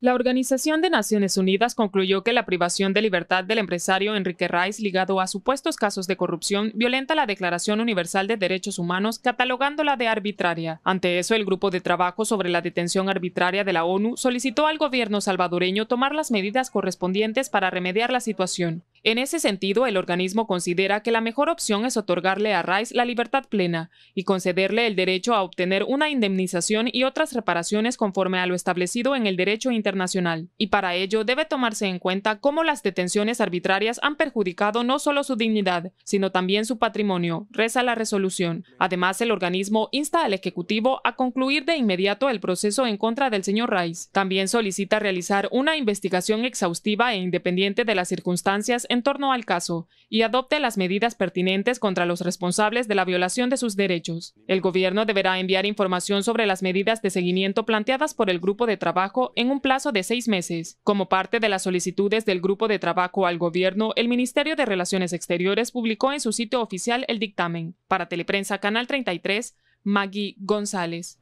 La Organización de Naciones Unidas concluyó que la privación de libertad del empresario Enrique Rice ligado a supuestos casos de corrupción violenta la Declaración Universal de Derechos Humanos, catalogándola de arbitraria. Ante eso, el Grupo de Trabajo sobre la Detención Arbitraria de la ONU solicitó al gobierno salvadoreño tomar las medidas correspondientes para remediar la situación. En ese sentido, el organismo considera que la mejor opción es otorgarle a Rice la libertad plena y concederle el derecho a obtener una indemnización y otras reparaciones conforme a lo establecido en el derecho internacional. Y para ello debe tomarse en cuenta cómo las detenciones arbitrarias han perjudicado no solo su dignidad, sino también su patrimonio, reza la resolución. Además, el organismo insta al Ejecutivo a concluir de inmediato el proceso en contra del señor Rice. También solicita realizar una investigación exhaustiva e independiente de las circunstancias en torno al caso y adopte las medidas pertinentes contra los responsables de la violación de sus derechos. El gobierno deberá enviar información sobre las medidas de seguimiento planteadas por el grupo de trabajo en un plazo de seis meses. Como parte de las solicitudes del grupo de trabajo al gobierno, el Ministerio de Relaciones Exteriores publicó en su sitio oficial el dictamen. Para Teleprensa Canal 33, Maggie González.